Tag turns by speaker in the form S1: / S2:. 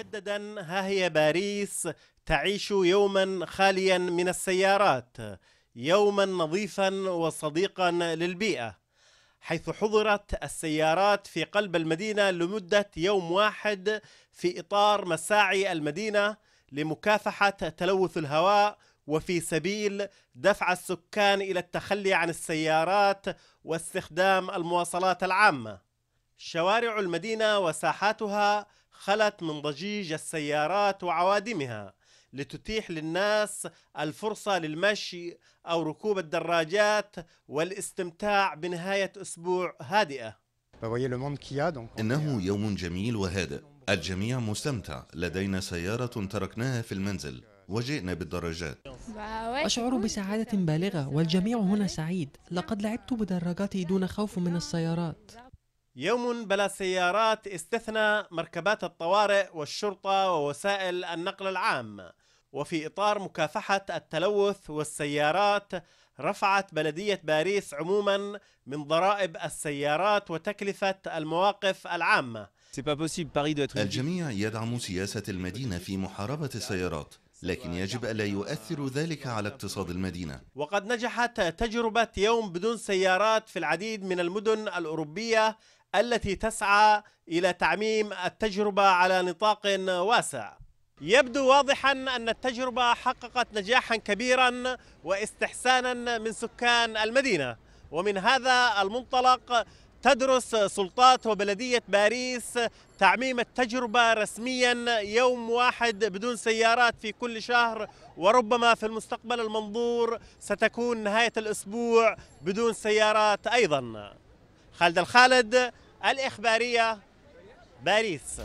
S1: مجددا ها هي باريس تعيش يوما خاليا من السيارات يوما نظيفا وصديقا للبيئه حيث حظرت السيارات في قلب المدينه لمده يوم واحد في اطار مساعي المدينه لمكافحه تلوث الهواء وفي سبيل دفع السكان الى التخلي عن السيارات واستخدام المواصلات العامه شوارع المدينه وساحاتها خلت من ضجيج السيارات وعوادمها لتتيح للناس الفرصة للمشي أو ركوب الدراجات والاستمتاع بنهاية أسبوع هادئة
S2: إنه يوم جميل وهادئ الجميع مستمتع لدينا سيارة تركناها في المنزل وجئنا بالدراجات
S1: أشعر بسعادة بالغة والجميع هنا سعيد لقد لعبت بدراجاتي دون خوف من السيارات يوم بلا سيارات استثنى مركبات الطوارئ والشرطة ووسائل النقل العام وفي إطار مكافحة التلوث والسيارات رفعت بلدية باريس عموما من ضرائب السيارات وتكلفة المواقف العامة
S2: الجميع يدعم سياسة المدينة في محاربة السيارات لكن يجب ألا يؤثر ذلك على اقتصاد المدينة
S1: وقد نجحت تجربة يوم بدون سيارات في العديد من المدن الأوروبية التي تسعى إلى تعميم التجربة على نطاق واسع يبدو واضحا أن التجربة حققت نجاحا كبيرا واستحسانا من سكان المدينة ومن هذا المنطلق تدرس سلطات وبلدية باريس تعميم التجربة رسميا يوم واحد بدون سيارات في كل شهر وربما في المستقبل المنظور ستكون نهاية الأسبوع بدون سيارات أيضا خالد الخالد الإخبارية باريس